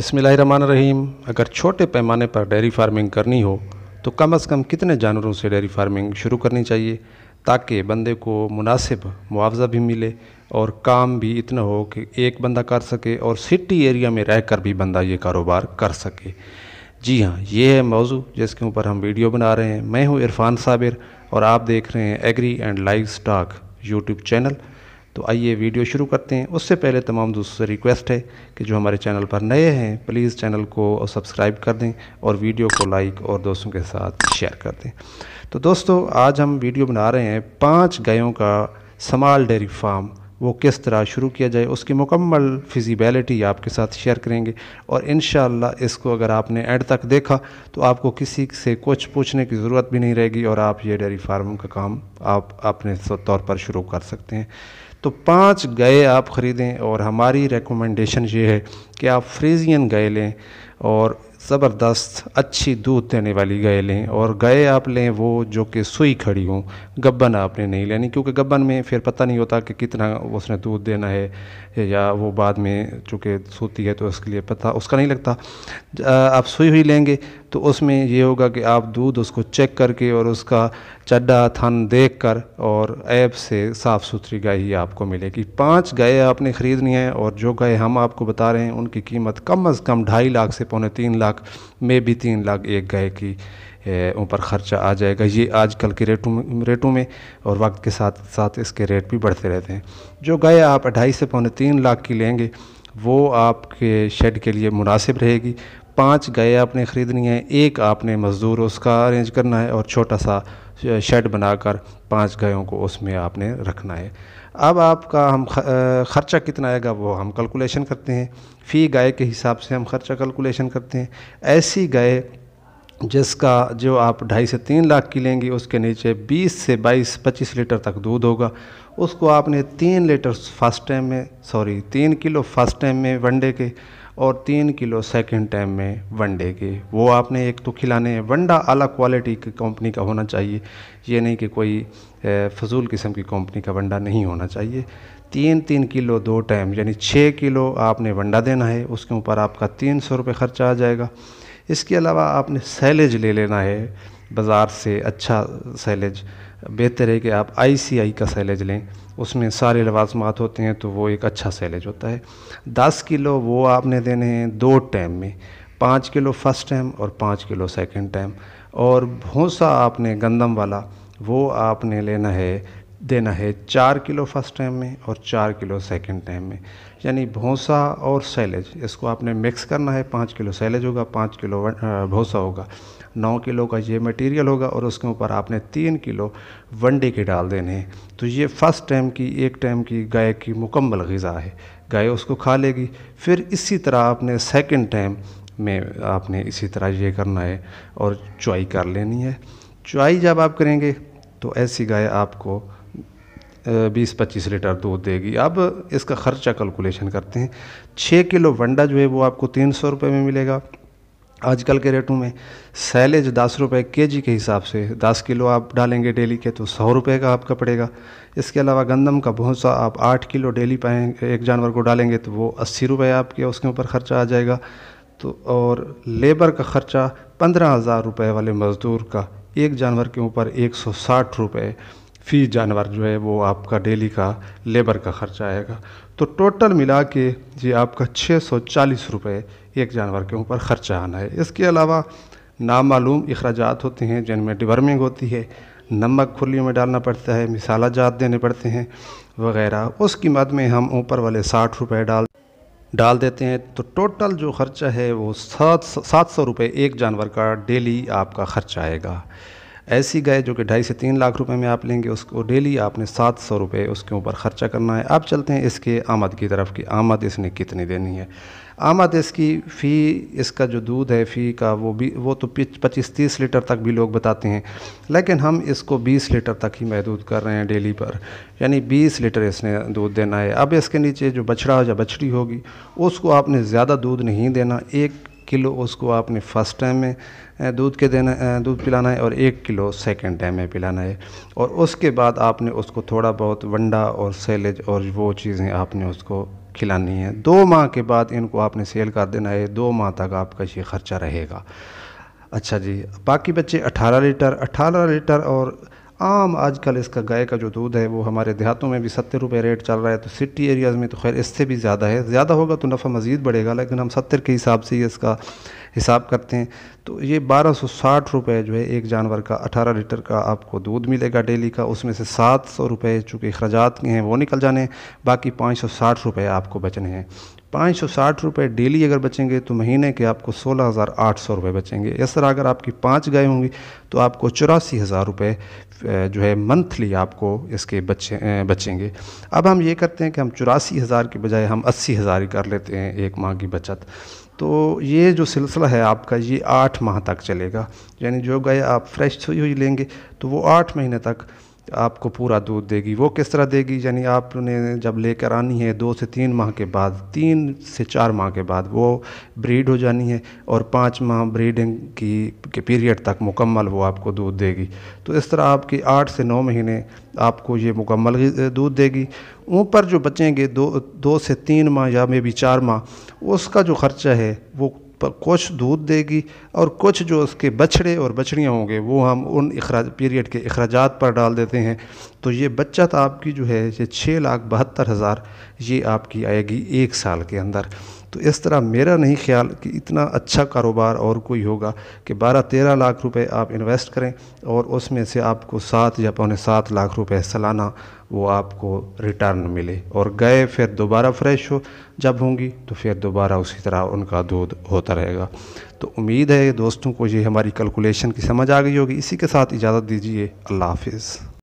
रहीम अगर छोटे पैमाने पर डेयरी फार्मिंग करनी हो तो कम अज़ कम कितने जानवरों से डेयरी फार्मिंग शुरू करनी चाहिए ताकि बंदे को मुनासिब मुआवजा भी मिले और काम भी इतना हो कि एक बंदा कर सके और सिटी एरिया में रह कर भी बंदा ये कारोबार कर सके जी हाँ ये है मौजू जिसके ऊपर हम वीडियो बना रहे हैं मैं हूँ इरफान साबिर और आप देख रहे हैं agri and livestock YouTube channel तो आइए वीडियो शुरू करते हैं उससे पहले तमाम दोस्तों से रिक्वेस्ट है कि जो हमारे चैनल पर नए हैं प्लीज़ चैनल को सब्सक्राइब कर दें और वीडियो को लाइक और दोस्तों के साथ शेयर कर दें तो दोस्तों आज हम वीडियो बना रहे हैं पाँच गायों का समाल डेयरी फार्म वो किस तरह शुरू किया जाए उसकी मुकम्मल फिजिबिलिटी आपके साथ शेयर करेंगे और इन इसको अगर आपने एंड तक देखा तो आपको किसी से कुछ पूछने की ज़रूरत भी नहीं रहेगी और आप ये डेयरी फार्म का काम आप अपने तौर पर शुरू कर सकते हैं तो पांच गए आप ख़रीदें और हमारी रिकमेंडेशन ये है कि आप फ्रीजियन गए लें और ज़बरदस्त अच्छी दूध देने वाली गाय लें और गाय आप लें वो जो कि सुई खड़ी हो गब्बन आपने नहीं लेनी क्योंकि गब्बन में फिर पता नहीं होता कि कितना उसने दूध देना है या वो बाद में चूँकि सूती है तो उसके लिए पता उसका नहीं लगता आप सुई हुई लेंगे तो उसमें ये होगा कि आप दूध उसको चेक करके और उसका चड्डा थन देख कर और ऐप से साफ़ सुथरी गाय ही आपको मिलेगी पाँच गाय आपने ख़रीदनी है और जो गाय हम आपको बता रहे हैं उनकी कीमत कम अज़ कम ढाई लाख से पौने तीन लाख में भी तीन लाख एक गाय की ऊपर ख़र्चा आ जाएगा ये आजकल के रेटों में रेटों में और वक्त के साथ साथ इसके रेट भी बढ़ते रहते हैं जो गाय आप अढ़ाई से पौने तीन लाख की लेंगे वो आपके शेड के लिए मुनासिब रहेगी पांच गाय आपने ख़रीदनी है एक आपने मज़दूर उसका अरेंज करना है और छोटा सा शेड बनाकर पांच गायों को उसमें आपने रखना है अब आपका हम ख़र्चा कितना आएगा वो हम कैलकुलेशन करते हैं फ़ी गाय के हिसाब से हम ख़र्चा कैलकुलेशन करते हैं ऐसी गाय जिसका जो आप ढाई से तीन लाख की लेंगे उसके नीचे बीस से बाईस पच्चीस लीटर तक दूध होगा उसको आपने तीन लीटर फर्स्ट टाइम में सॉरी तीन किलो फर्स्ट टाइम में वनडे के और तीन किलो सेकेंड टाइम में वनडे के वो आपने एक तो खिलाने हैं वनडा अला क्वालिटी की कंपनी का होना चाहिए ये नहीं कि कोई फजूल किस्म की कंपनी का वनडा नहीं होना चाहिए तीन तीन किलो दो टाइम यानी छः किलो आपने वंडा देना है उसके ऊपर आपका तीन सौ रुपये ख़र्चा आ जाएगा इसके अलावा आपने सैलेज ले लेना है बाज़ार से अच्छा सैलेज बेहतर है कि आप आईसीआई का सैलेज लें उसमें सारे लवाजमात होते हैं तो वो एक अच्छा सैलेज होता है दस किलो वो आपने देने हैं दो टाइम में पाँच किलो फर्स्ट टाइम और पाँच किलो सेकेंड टाइम और भूसा आपने गंदम वाला वो आपने लेना है देना है चार किलो फर्स्ट टाइम में और चार किलो सेकंड टाइम में यानी भूसा और सैलेज इसको आपने मिक्स करना है पाँच किलो सैलेज होगा पाँच किलो भूसा होगा नौ किलो का ये मटेरियल होगा और उसके ऊपर आपने तीन किलो वनडे के डाल देने हैं तो ये फर्स्ट टाइम की एक टाइम की गाय की मुकम्मल गज़ा है गाय उसको खा लेगी फिर इसी तरह आपने सेकेंड टाइम में आपने इसी तरह ये करना है और चुआई कर लेनी है चुआई जब आप करेंगे तो ऐसी गाय आपको बीस पच्चीस लीटर दूध तो देगी अब इसका ख़र्चा कैलकुलेशन करते हैं छः किलो वंडा जो है वो आपको तीन सौ रुपये में मिलेगा आजकल के रेटों में सैलेज दस रुपये के जी के हिसाब से दस किलो आप डालेंगे डेली के तो सौ रुपये का आपका पड़ेगा इसके अलावा गंदम का भूसा आप आठ किलो डेली पाएंगे एक जानवर को डालेंगे तो वो अस्सी रुपये आपके उसके ऊपर ख़र्चा आ जाएगा तो और लेबर का ख़र्चा पंद्रह हज़ार रुपये वाले मज़दूर का एक जानवर के ऊपर एक सौ साठ रुपये फी जानवर जो है वो आपका डेली का लेबर का खर्चा आएगा तो टोटल मिला के ये आपका छः सौ चालीस रुपये एक जानवर के ऊपर खर्चा आना है इसके अलावा नामालूम अखराज होते हैं जिनमें डिवर्मिंग होती है नमक खुली में डालना पड़ता है मिसाला जात देने पड़ते हैं वगैरह उस कीमत में हम ऊपर वाले साठ रुपये डाल डाल देते हैं तो टोटल जो खर्चा है वो सात सात सौ रुपये एक जानवर का डेली आपका खर्चा आएगा ऐसी गाय जो कि ढाई से तीन लाख रुपए में आप लेंगे उसको डेली आपने सात सौ रुपये उसके ऊपर ख़र्चा करना है अब चलते हैं इसके आमद की तरफ कि आमद इसने कितनी देनी है आमद इसकी फ़ी इसका जो दूध है फ़ी का वो भी वो तो पच्चीस तीस लीटर तक भी लोग बताते हैं लेकिन हम इसको बीस लीटर तक ही महदूद कर रहे हैं डेली पर यानी बीस लीटर इसने दूध देना है अब इसके नीचे जो बछड़ा या बछड़ी होगी उसको आपने ज़्यादा दूध नहीं देना एक किलो उसको आपने फर्स्ट टाइम में दूध के देना दूध पिलाना है और एक किलो सेकेंड टाइम में पिलाना है और उसके बाद आपने उसको थोड़ा बहुत वंडा और सैलेज और वो चीज़ें आपने उसको खिलानी है दो माह के बाद इनको आपने सेल कर देना है दो माह तक आपका ये ख़र्चा रहेगा अच्छा जी बाकी बच्चे 18 लीटर 18 लीटर और आम आजकल इसका गाय का जो दूध है वो हमारे देहातों में भी सत्तर रुपये रेट चल रहा है तो सिटी एरियाज़ में तो खैर इससे भी ज़्यादा है ज़्यादा होगा तो नफ़ा मज़ीद बढ़ेगा लेकिन हम सत्तर के हिसाब से ही इसका हिसाब करते हैं तो ये बारह सौ साठ रुपये जो है एक जानवर का अठारह लीटर का आपको दूध मिलेगा डेली का उसमें से सात सौ रुपये चूँकि अखराजात के हैं वो निकल जाने बाकी पाँच सौ साठ रुपये आपको बचने हैं पाँच सौ साठ रुपये डेली अगर बचेंगे तो महीने के आपको सोलह हज़ार आठ सौ रुपये बचेंगे इस तरह अगर आपकी पाँच गाय होंगी तो आपको चौरासी हज़ार रुपये जो है मंथली आपको इसके बचे बचेंगे अब हम ये करते हैं कि हम चौरासी हज़ार के बजाय हम अस्सी हज़ार ही कर लेते हैं एक माह की बचत तो ये जो सिलसिला है आपका ये आठ माह तक चलेगा यानी जो गाय आप फ्रेश हुई हुई लेंगे तो वो आठ महीने तक आपको पूरा दूध देगी वो किस तरह देगी यानी आपने जब लेकर आनी है दो से तीन माह के बाद तीन से चार माह के बाद वो ब्रीड हो जानी है और पाँच माह ब्रीडिंग की के पीरियड तक मुकम्मल वो आपको दूध देगी तो इस तरह आपकी आठ से नौ महीने आपको ये मुकम्मल दूध देगी ऊपर जो बचेंगे दो दो से तीन माह या मे भी चार माह उसका जो ख़र्चा है वो कुछ दूध देगी और कुछ जो उसके बछड़े और बछड़ियाँ होंगे वो हम उन पीरियड के अखराज पर डाल देते हैं तो ये बचत आपकी जो है ये छः लाख बहत्तर हज़ार ये आपकी आएगी एक साल के अंदर तो इस तरह मेरा नहीं ख्याल कि इतना अच्छा कारोबार और कोई होगा कि बारह तेरह लाख रुपए आप इन्वेस्ट करें और उसमें से आपको सात या पौने सात लाख रुपए सालाना वो आपको रिटर्न मिले और गए फिर दोबारा फ्रेश हो जब होंगी तो फिर दोबारा उसी तरह उनका दूध होता रहेगा तो उम्मीद है दोस्तों को ये हमारी कैलकुलेशन की समझ आ गई होगी इसी के साथ इजाज़त दीजिए अल्लाह हाफिज़